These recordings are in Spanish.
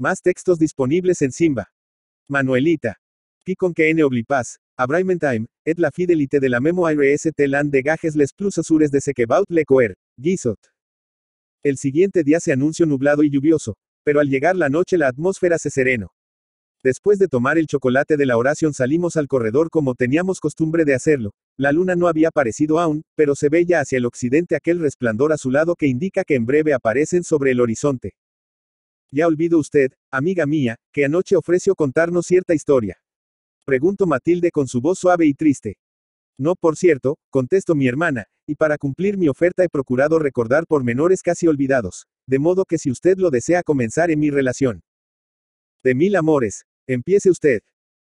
Más textos disponibles en Simba. Manuelita. Picon que N oblipas. Abraimen time, et la fidelité de la memo IRST land de gajes les plus azures de sequebaut le coer. Guisot. El siguiente día se anunció nublado y lluvioso, pero al llegar la noche la atmósfera se sereno. Después de tomar el chocolate de la oración salimos al corredor como teníamos costumbre de hacerlo. La luna no había aparecido aún, pero se veía hacia el occidente aquel resplandor azulado que indica que en breve aparecen sobre el horizonte. Ya olvido usted, amiga mía, que anoche ofreció contarnos cierta historia. Pregunto Matilde con su voz suave y triste. No, por cierto, contesto mi hermana, y para cumplir mi oferta he procurado recordar pormenores casi olvidados, de modo que si usted lo desea comenzar en mi relación. De mil amores, empiece usted.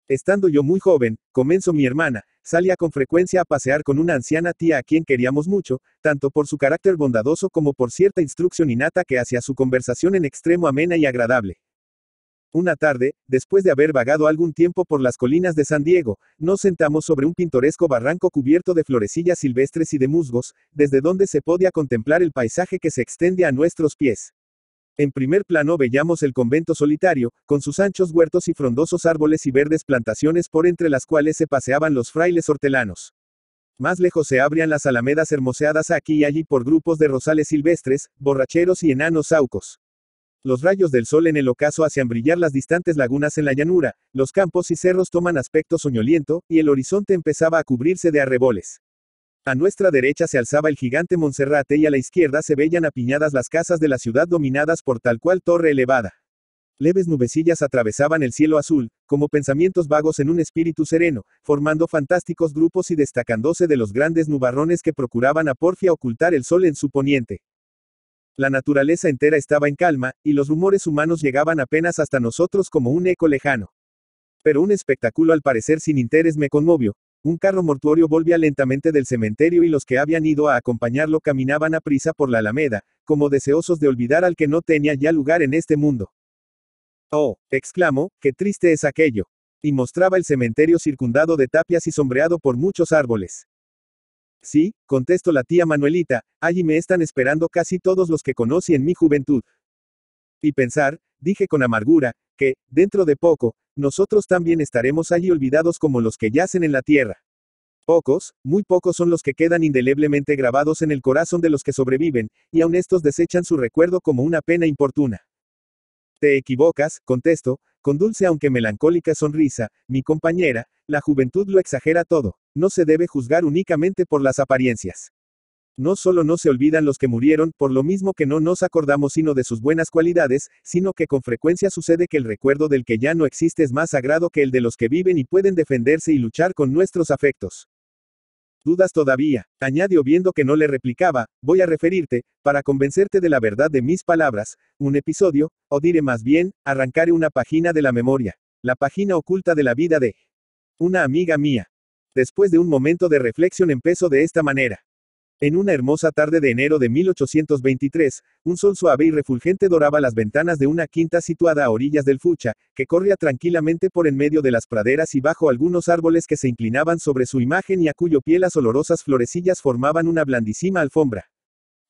Estando yo muy joven, comenzó mi hermana, salía con frecuencia a pasear con una anciana tía a quien queríamos mucho, tanto por su carácter bondadoso como por cierta instrucción innata que hacía su conversación en extremo amena y agradable. Una tarde, después de haber vagado algún tiempo por las colinas de San Diego, nos sentamos sobre un pintoresco barranco cubierto de florecillas silvestres y de musgos, desde donde se podía contemplar el paisaje que se extiende a nuestros pies. En primer plano veíamos el convento solitario, con sus anchos huertos y frondosos árboles y verdes plantaciones por entre las cuales se paseaban los frailes hortelanos. Más lejos se abrían las alamedas hermoseadas aquí y allí por grupos de rosales silvestres, borracheros y enanos saucos. Los rayos del sol en el ocaso hacían brillar las distantes lagunas en la llanura, los campos y cerros toman aspecto soñoliento, y el horizonte empezaba a cubrirse de arreboles. A nuestra derecha se alzaba el gigante Monserrate y a la izquierda se veían apiñadas las casas de la ciudad dominadas por tal cual torre elevada. Leves nubecillas atravesaban el cielo azul, como pensamientos vagos en un espíritu sereno, formando fantásticos grupos y destacándose de los grandes nubarrones que procuraban a Porfia ocultar el sol en su poniente. La naturaleza entera estaba en calma, y los rumores humanos llegaban apenas hasta nosotros como un eco lejano. Pero un espectáculo al parecer sin interés me conmovió, un carro mortuorio volvía lentamente del cementerio y los que habían ido a acompañarlo caminaban a prisa por la alameda, como deseosos de olvidar al que no tenía ya lugar en este mundo. Oh, exclamó, qué triste es aquello. Y mostraba el cementerio circundado de tapias y sombreado por muchos árboles. Sí, contestó la tía Manuelita, allí me están esperando casi todos los que conocí en mi juventud. Y pensar, dije con amargura, que, dentro de poco, nosotros también estaremos allí olvidados como los que yacen en la tierra. Pocos, muy pocos son los que quedan indeleblemente grabados en el corazón de los que sobreviven, y aun estos desechan su recuerdo como una pena importuna. Te equivocas, contesto, con dulce aunque melancólica sonrisa, mi compañera, la juventud lo exagera todo, no se debe juzgar únicamente por las apariencias. No solo no se olvidan los que murieron, por lo mismo que no nos acordamos sino de sus buenas cualidades, sino que con frecuencia sucede que el recuerdo del que ya no existe es más sagrado que el de los que viven y pueden defenderse y luchar con nuestros afectos. Dudas todavía, añadió viendo que no le replicaba, voy a referirte, para convencerte de la verdad de mis palabras, un episodio, o diré más bien, arrancaré una página de la memoria, la página oculta de la vida de una amiga mía. Después de un momento de reflexión empezó de esta manera. En una hermosa tarde de enero de 1823, un sol suave y refulgente doraba las ventanas de una quinta situada a orillas del Fucha, que corría tranquilamente por en medio de las praderas y bajo algunos árboles que se inclinaban sobre su imagen y a cuyo pie las olorosas florecillas formaban una blandísima alfombra.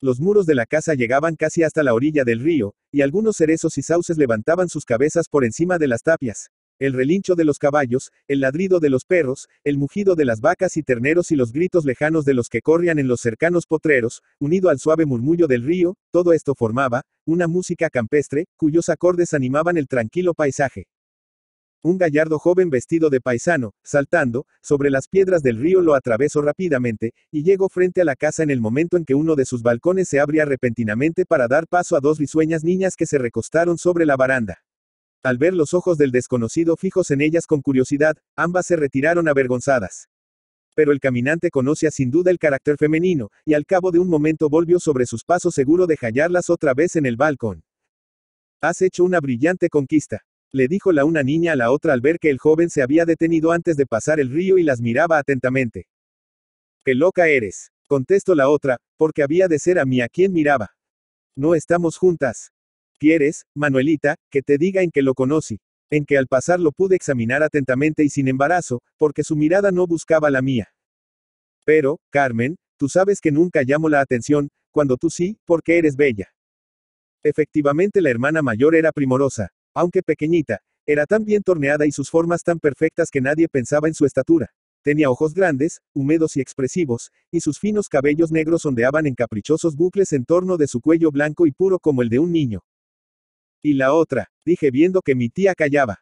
Los muros de la casa llegaban casi hasta la orilla del río, y algunos cerezos y sauces levantaban sus cabezas por encima de las tapias el relincho de los caballos, el ladrido de los perros, el mugido de las vacas y terneros y los gritos lejanos de los que corrían en los cercanos potreros, unido al suave murmullo del río, todo esto formaba, una música campestre, cuyos acordes animaban el tranquilo paisaje. Un gallardo joven vestido de paisano, saltando, sobre las piedras del río lo atravesó rápidamente, y llegó frente a la casa en el momento en que uno de sus balcones se abría repentinamente para dar paso a dos risueñas niñas que se recostaron sobre la baranda. Al ver los ojos del desconocido fijos en ellas con curiosidad, ambas se retiraron avergonzadas. Pero el caminante conoce sin duda el carácter femenino, y al cabo de un momento volvió sobre sus pasos seguro de hallarlas otra vez en el balcón. Has hecho una brillante conquista, le dijo la una niña a la otra al ver que el joven se había detenido antes de pasar el río y las miraba atentamente. ¡Qué loca eres! contestó la otra, porque había de ser a mí a quien miraba. No estamos juntas, ¿Quieres, Manuelita, que te diga en que lo conocí? En que al pasar lo pude examinar atentamente y sin embarazo, porque su mirada no buscaba la mía. Pero, Carmen, tú sabes que nunca llamo la atención, cuando tú sí, porque eres bella. Efectivamente la hermana mayor era primorosa, aunque pequeñita, era tan bien torneada y sus formas tan perfectas que nadie pensaba en su estatura. Tenía ojos grandes, húmedos y expresivos, y sus finos cabellos negros ondeaban en caprichosos bucles en torno de su cuello blanco y puro como el de un niño. Y la otra, dije viendo que mi tía callaba.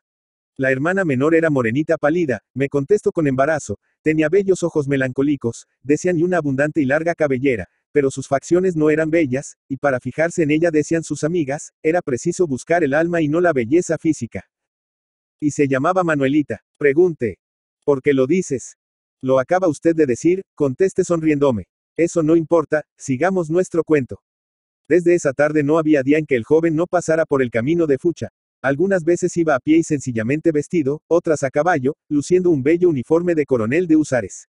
La hermana menor era morenita pálida, me contestó con embarazo, tenía bellos ojos melancólicos, decían y una abundante y larga cabellera, pero sus facciones no eran bellas, y para fijarse en ella decían sus amigas, era preciso buscar el alma y no la belleza física. Y se llamaba Manuelita. Pregunte. ¿Por qué lo dices? Lo acaba usted de decir, conteste sonriéndome. Eso no importa, sigamos nuestro cuento. Desde esa tarde no había día en que el joven no pasara por el camino de Fucha. Algunas veces iba a pie y sencillamente vestido, otras a caballo, luciendo un bello uniforme de coronel de Usares.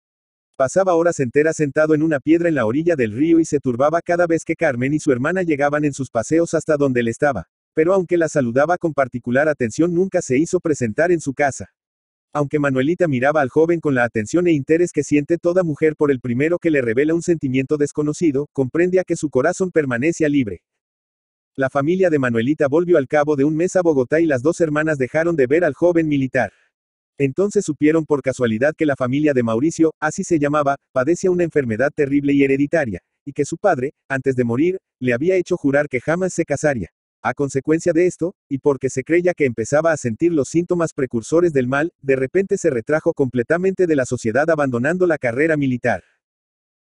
Pasaba horas enteras sentado en una piedra en la orilla del río y se turbaba cada vez que Carmen y su hermana llegaban en sus paseos hasta donde él estaba. Pero aunque la saludaba con particular atención nunca se hizo presentar en su casa. Aunque Manuelita miraba al joven con la atención e interés que siente toda mujer por el primero que le revela un sentimiento desconocido, comprende a que su corazón permanecía libre. La familia de Manuelita volvió al cabo de un mes a Bogotá y las dos hermanas dejaron de ver al joven militar. Entonces supieron por casualidad que la familia de Mauricio, así se llamaba, padecía una enfermedad terrible y hereditaria, y que su padre, antes de morir, le había hecho jurar que jamás se casaría. A consecuencia de esto, y porque se creía que empezaba a sentir los síntomas precursores del mal, de repente se retrajo completamente de la sociedad abandonando la carrera militar.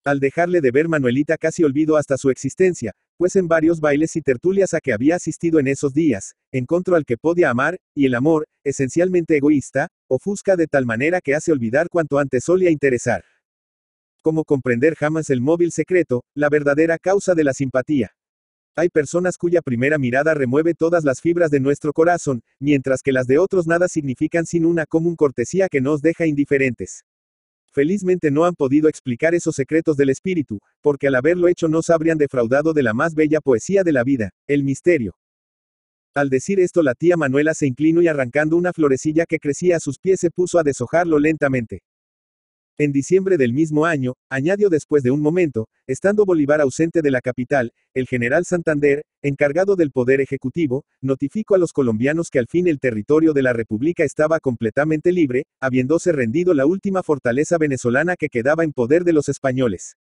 Al dejarle de ver Manuelita casi olvidó hasta su existencia, pues en varios bailes y tertulias a que había asistido en esos días, encontró al que podía amar, y el amor, esencialmente egoísta, ofusca de tal manera que hace olvidar cuanto antes solía interesar. Cómo comprender jamás el móvil secreto, la verdadera causa de la simpatía? Hay personas cuya primera mirada remueve todas las fibras de nuestro corazón, mientras que las de otros nada significan sin una común cortesía que nos deja indiferentes. Felizmente no han podido explicar esos secretos del espíritu, porque al haberlo hecho nos habrían defraudado de la más bella poesía de la vida, el misterio. Al decir esto la tía Manuela se inclinó y arrancando una florecilla que crecía a sus pies se puso a deshojarlo lentamente. En diciembre del mismo año, añadió después de un momento, estando Bolívar ausente de la capital, el general Santander, encargado del poder ejecutivo, notificó a los colombianos que al fin el territorio de la República estaba completamente libre, habiéndose rendido la última fortaleza venezolana que quedaba en poder de los españoles.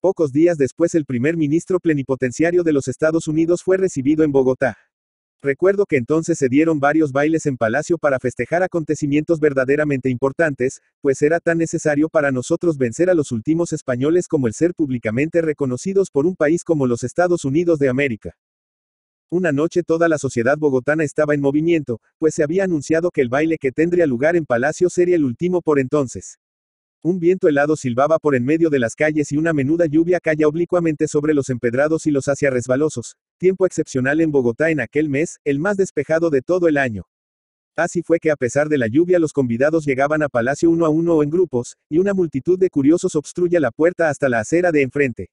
Pocos días después el primer ministro plenipotenciario de los Estados Unidos fue recibido en Bogotá. Recuerdo que entonces se dieron varios bailes en palacio para festejar acontecimientos verdaderamente importantes, pues era tan necesario para nosotros vencer a los últimos españoles como el ser públicamente reconocidos por un país como los Estados Unidos de América. Una noche toda la sociedad bogotana estaba en movimiento, pues se había anunciado que el baile que tendría lugar en Palacio sería el último por entonces. Un viento helado silbaba por en medio de las calles y una menuda lluvia caía oblicuamente sobre los empedrados y los hacia resbalosos, Tiempo excepcional en Bogotá en aquel mes, el más despejado de todo el año. Así fue que a pesar de la lluvia los convidados llegaban a Palacio uno a uno o en grupos, y una multitud de curiosos obstruye la puerta hasta la acera de enfrente.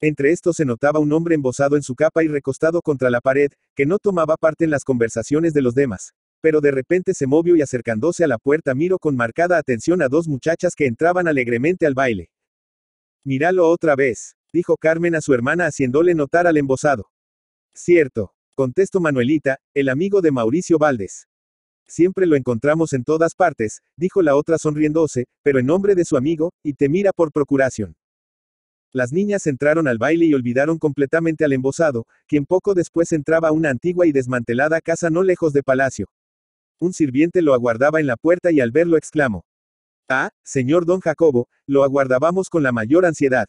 Entre estos se notaba un hombre embosado en su capa y recostado contra la pared, que no tomaba parte en las conversaciones de los demás. Pero de repente se movió y acercándose a la puerta miró con marcada atención a dos muchachas que entraban alegremente al baile. Míralo otra vez, dijo Carmen a su hermana haciéndole notar al embosado. Cierto. contestó Manuelita, el amigo de Mauricio Valdés. Siempre lo encontramos en todas partes, dijo la otra sonriéndose, pero en nombre de su amigo, y te mira por procuración. Las niñas entraron al baile y olvidaron completamente al embosado, quien poco después entraba a una antigua y desmantelada casa no lejos de Palacio. Un sirviente lo aguardaba en la puerta y al verlo exclamó. Ah, señor don Jacobo, lo aguardábamos con la mayor ansiedad,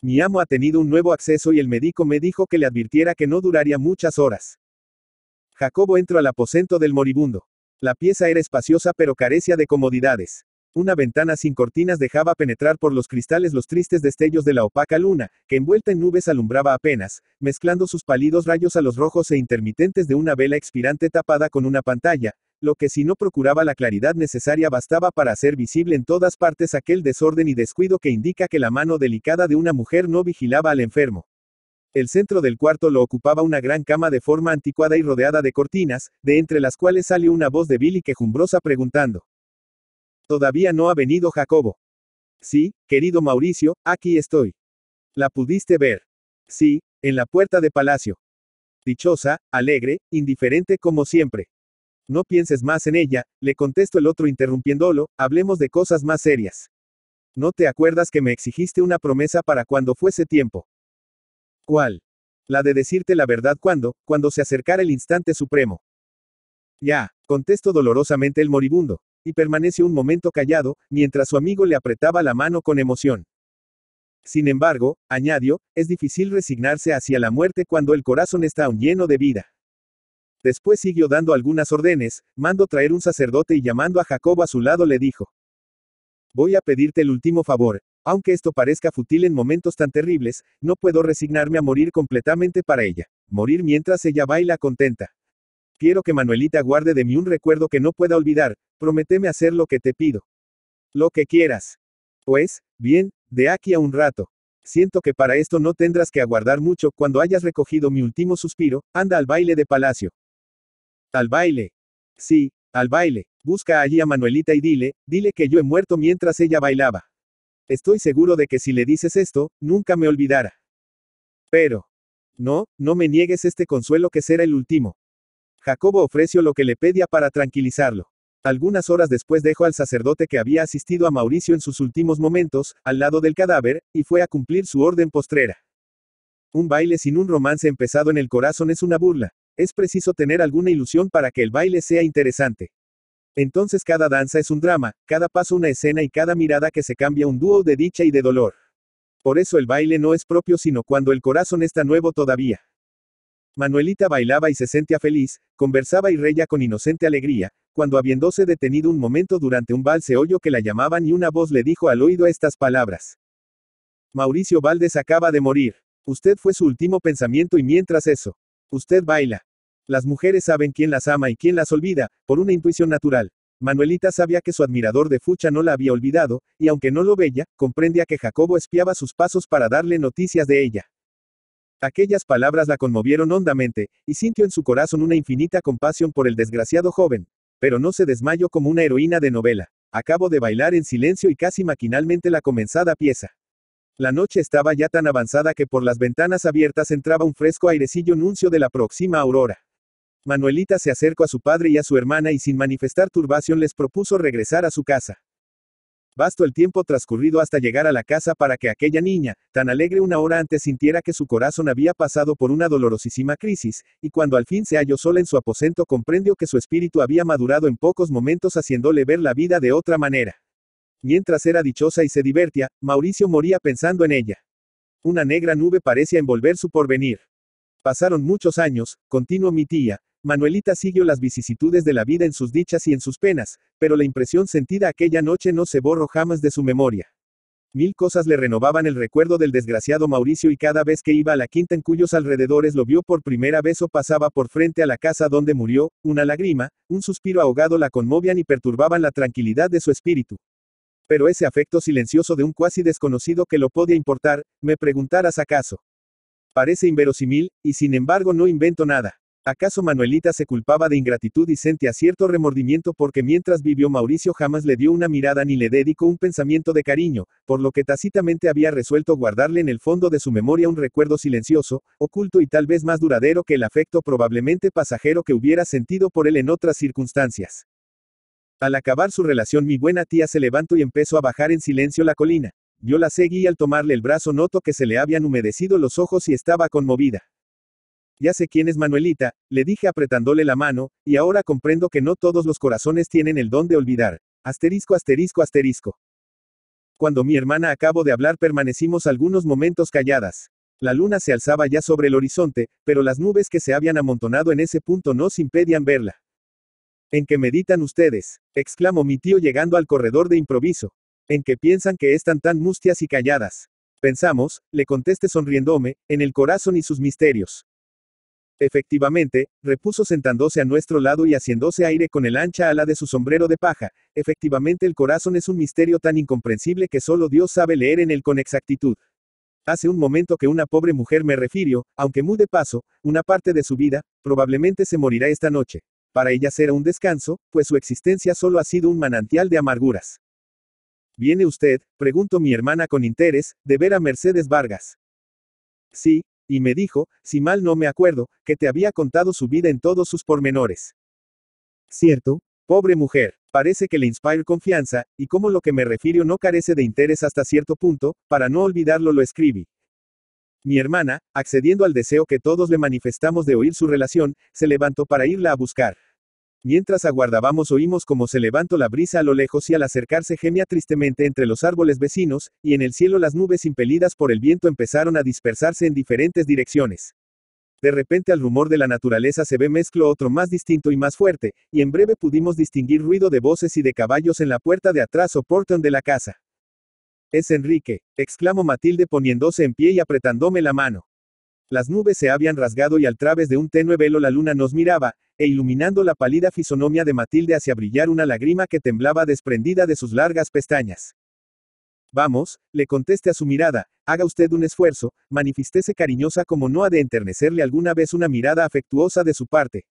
mi amo ha tenido un nuevo acceso y el médico me dijo que le advirtiera que no duraría muchas horas. Jacobo entró al aposento del moribundo. La pieza era espaciosa pero carecía de comodidades. Una ventana sin cortinas dejaba penetrar por los cristales los tristes destellos de la opaca luna, que envuelta en nubes alumbraba apenas, mezclando sus pálidos rayos a los rojos e intermitentes de una vela expirante tapada con una pantalla, lo que si no procuraba la claridad necesaria bastaba para hacer visible en todas partes aquel desorden y descuido que indica que la mano delicada de una mujer no vigilaba al enfermo. El centro del cuarto lo ocupaba una gran cama de forma anticuada y rodeada de cortinas, de entre las cuales salió una voz débil y quejumbrosa preguntando. Todavía no ha venido Jacobo. Sí, querido Mauricio, aquí estoy. La pudiste ver. Sí, en la puerta de palacio. Dichosa, alegre, indiferente como siempre. No pienses más en ella, le contesto el otro interrumpiéndolo, hablemos de cosas más serias. ¿No te acuerdas que me exigiste una promesa para cuando fuese tiempo? ¿Cuál? La de decirte la verdad cuando, cuando se acercara el instante supremo. Ya, contestó dolorosamente el moribundo, y permaneció un momento callado, mientras su amigo le apretaba la mano con emoción. Sin embargo, añadió, es difícil resignarse hacia la muerte cuando el corazón está aún lleno de vida. Después siguió dando algunas órdenes, mandó traer un sacerdote y llamando a Jacobo a su lado le dijo, Voy a pedirte el último favor, aunque esto parezca fútil en momentos tan terribles, no puedo resignarme a morir completamente para ella, morir mientras ella baila contenta. Quiero que Manuelita guarde de mí un recuerdo que no pueda olvidar, prométeme hacer lo que te pido. Lo que quieras. Pues, bien, de aquí a un rato. Siento que para esto no tendrás que aguardar mucho, cuando hayas recogido mi último suspiro, anda al baile de palacio. Al baile. Sí, al baile. Busca allí a Manuelita y dile, dile que yo he muerto mientras ella bailaba. Estoy seguro de que si le dices esto, nunca me olvidará. Pero. No, no me niegues este consuelo que será el último. Jacobo ofreció lo que le pedía para tranquilizarlo. Algunas horas después dejó al sacerdote que había asistido a Mauricio en sus últimos momentos, al lado del cadáver, y fue a cumplir su orden postrera. Un baile sin un romance empezado en el corazón es una burla, es preciso tener alguna ilusión para que el baile sea interesante. Entonces cada danza es un drama, cada paso una escena y cada mirada que se cambia un dúo de dicha y de dolor. Por eso el baile no es propio sino cuando el corazón está nuevo todavía. Manuelita bailaba y se sentía feliz, conversaba y reía con inocente alegría, cuando habiéndose detenido un momento durante un vals se oyó que la llamaban y una voz le dijo al oído estas palabras. Mauricio Valdes acaba de morir. Usted fue su último pensamiento y mientras eso, Usted baila. Las mujeres saben quién las ama y quién las olvida, por una intuición natural. Manuelita sabía que su admirador de Fucha no la había olvidado, y aunque no lo veía, comprendía que Jacobo espiaba sus pasos para darle noticias de ella. Aquellas palabras la conmovieron hondamente, y sintió en su corazón una infinita compasión por el desgraciado joven. Pero no se desmayó como una heroína de novela. Acabo de bailar en silencio y casi maquinalmente la comenzada pieza. La noche estaba ya tan avanzada que por las ventanas abiertas entraba un fresco airecillo nuncio de la próxima aurora. Manuelita se acercó a su padre y a su hermana y sin manifestar turbación les propuso regresar a su casa. Bastó el tiempo transcurrido hasta llegar a la casa para que aquella niña, tan alegre una hora antes, sintiera que su corazón había pasado por una dolorosísima crisis, y cuando al fin se halló sola en su aposento comprendió que su espíritu había madurado en pocos momentos haciéndole ver la vida de otra manera. Mientras era dichosa y se divertía, Mauricio moría pensando en ella. Una negra nube parecía envolver su porvenir. Pasaron muchos años, continuó mi tía, Manuelita siguió las vicisitudes de la vida en sus dichas y en sus penas, pero la impresión sentida aquella noche no se borró jamás de su memoria. Mil cosas le renovaban el recuerdo del desgraciado Mauricio y cada vez que iba a la quinta en cuyos alrededores lo vio por primera vez o pasaba por frente a la casa donde murió, una lágrima, un suspiro ahogado la conmovían y perturbaban la tranquilidad de su espíritu. Pero ese afecto silencioso de un cuasi desconocido que lo podía importar, me preguntarás acaso. Parece inverosímil, y sin embargo no invento nada. ¿Acaso Manuelita se culpaba de ingratitud y sentía cierto remordimiento porque mientras vivió Mauricio jamás le dio una mirada ni le dedicó un pensamiento de cariño, por lo que tácitamente había resuelto guardarle en el fondo de su memoria un recuerdo silencioso, oculto y tal vez más duradero que el afecto probablemente pasajero que hubiera sentido por él en otras circunstancias? Al acabar su relación mi buena tía se levantó y empezó a bajar en silencio la colina. Yo la seguí y al tomarle el brazo noto que se le habían humedecido los ojos y estaba conmovida. Ya sé quién es Manuelita, le dije apretándole la mano, y ahora comprendo que no todos los corazones tienen el don de olvidar. Asterisco, asterisco, asterisco. Cuando mi hermana acabó de hablar permanecimos algunos momentos calladas. La luna se alzaba ya sobre el horizonte, pero las nubes que se habían amontonado en ese punto nos impedían verla. ¿En qué meditan ustedes? exclamó mi tío llegando al corredor de improviso. ¿En qué piensan que están tan mustias y calladas? Pensamos, le contesté sonriéndome, en el corazón y sus misterios. Efectivamente, repuso sentándose a nuestro lado y haciéndose aire con el ancha ala de su sombrero de paja, efectivamente el corazón es un misterio tan incomprensible que solo Dios sabe leer en él con exactitud. Hace un momento que una pobre mujer me refirió, aunque muy de paso, una parte de su vida, probablemente se morirá esta noche. Para ella será un descanso, pues su existencia solo ha sido un manantial de amarguras. ¿Viene usted? preguntó mi hermana con interés, de ver a Mercedes Vargas. Sí, y me dijo, si mal no me acuerdo, que te había contado su vida en todos sus pormenores. ¿Cierto? Pobre mujer, parece que le inspire confianza, y como lo que me refiero no carece de interés hasta cierto punto, para no olvidarlo lo escribí. Mi hermana, accediendo al deseo que todos le manifestamos de oír su relación, se levantó para irla a buscar. Mientras aguardábamos oímos cómo se levantó la brisa a lo lejos y al acercarse gemía tristemente entre los árboles vecinos, y en el cielo las nubes impelidas por el viento empezaron a dispersarse en diferentes direcciones. De repente al rumor de la naturaleza se ve mezclo otro más distinto y más fuerte, y en breve pudimos distinguir ruido de voces y de caballos en la puerta de atrás o portón de la casa. Es Enrique, exclamó Matilde poniéndose en pie y apretándome la mano. Las nubes se habían rasgado y al través de un tenue velo la luna nos miraba, e iluminando la pálida fisonomía de Matilde hacia brillar una lágrima que temblaba desprendida de sus largas pestañas. Vamos, le contesté a su mirada, haga usted un esfuerzo, manifestése cariñosa como no ha de enternecerle alguna vez una mirada afectuosa de su parte.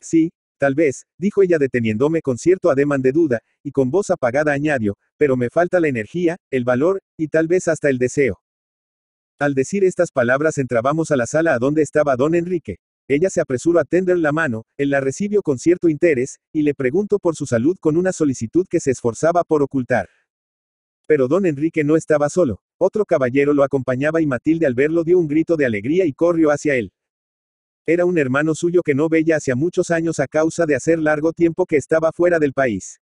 Sí, Tal vez, dijo ella deteniéndome con cierto ademán de duda, y con voz apagada añadió, pero me falta la energía, el valor, y tal vez hasta el deseo. Al decir estas palabras entrábamos a la sala a donde estaba don Enrique. Ella se apresuró a tender la mano, él la recibió con cierto interés, y le preguntó por su salud con una solicitud que se esforzaba por ocultar. Pero don Enrique no estaba solo. Otro caballero lo acompañaba y Matilde al verlo dio un grito de alegría y corrió hacia él. Era un hermano suyo que no veía hacia muchos años a causa de hacer largo tiempo que estaba fuera del país.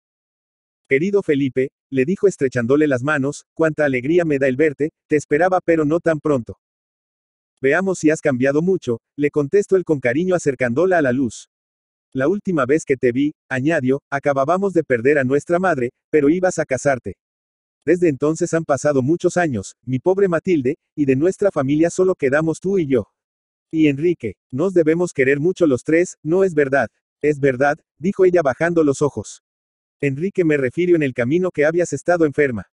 Querido Felipe, le dijo estrechándole las manos, cuánta alegría me da el verte, te esperaba pero no tan pronto. Veamos si has cambiado mucho, le contestó él con cariño acercándola a la luz. La última vez que te vi, añadió, acabábamos de perder a nuestra madre, pero ibas a casarte. Desde entonces han pasado muchos años, mi pobre Matilde, y de nuestra familia solo quedamos tú y yo. Y Enrique, nos debemos querer mucho los tres, ¿no es verdad? Es verdad, dijo ella bajando los ojos. Enrique me refiero en el camino que habías estado enferma.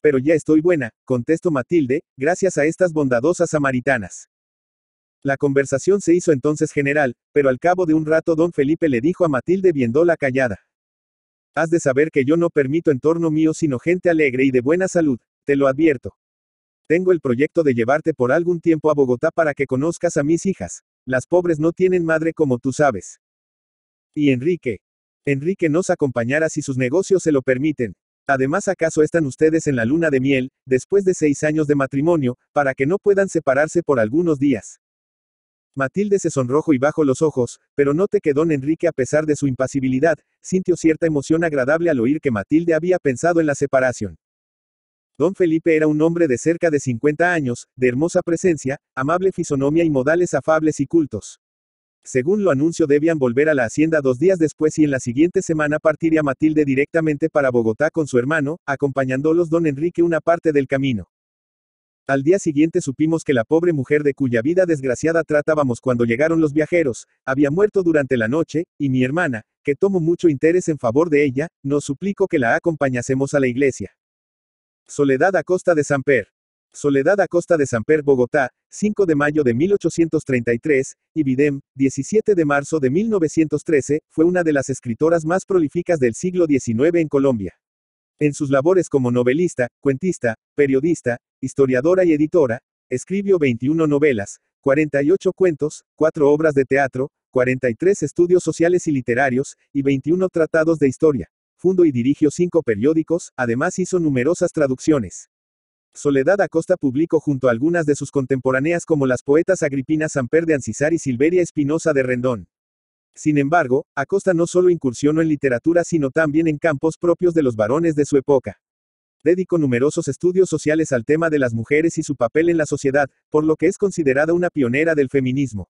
Pero ya estoy buena, contestó Matilde, gracias a estas bondadosas samaritanas. La conversación se hizo entonces general, pero al cabo de un rato don Felipe le dijo a Matilde viendo la callada. Has de saber que yo no permito en torno mío sino gente alegre y de buena salud, te lo advierto. Tengo el proyecto de llevarte por algún tiempo a Bogotá para que conozcas a mis hijas. Las pobres no tienen madre como tú sabes. Y Enrique. Enrique nos acompañará si sus negocios se lo permiten. Además, ¿acaso están ustedes en la luna de miel, después de seis años de matrimonio, para que no puedan separarse por algunos días? Matilde se sonrojo y bajó los ojos, pero te que don Enrique, a pesar de su impasibilidad, sintió cierta emoción agradable al oír que Matilde había pensado en la separación. Don Felipe era un hombre de cerca de 50 años, de hermosa presencia, amable fisonomía y modales afables y cultos. Según lo anunció, debían volver a la hacienda dos días después y en la siguiente semana partiría Matilde directamente para Bogotá con su hermano, acompañándolos don Enrique una parte del camino. Al día siguiente supimos que la pobre mujer de cuya vida desgraciada tratábamos cuando llegaron los viajeros, había muerto durante la noche, y mi hermana, que tomó mucho interés en favor de ella, nos suplicó que la acompañásemos a la iglesia. Soledad Acosta de Samper. Soledad Acosta de Samper, Bogotá, 5 de mayo de 1833, y Videm, 17 de marzo de 1913, fue una de las escritoras más prolíficas del siglo XIX en Colombia. En sus labores como novelista, cuentista, periodista, historiadora y editora, escribió 21 novelas, 48 cuentos, 4 obras de teatro, 43 estudios sociales y literarios, y 21 tratados de historia. Fundo y dirigió cinco periódicos, además hizo numerosas traducciones. Soledad Acosta publicó junto a algunas de sus contemporáneas como las poetas Agripina Samper de Ancisar y Silveria Espinosa de Rendón. Sin embargo, Acosta no solo incursionó en literatura sino también en campos propios de los varones de su época. Dedicó numerosos estudios sociales al tema de las mujeres y su papel en la sociedad, por lo que es considerada una pionera del feminismo.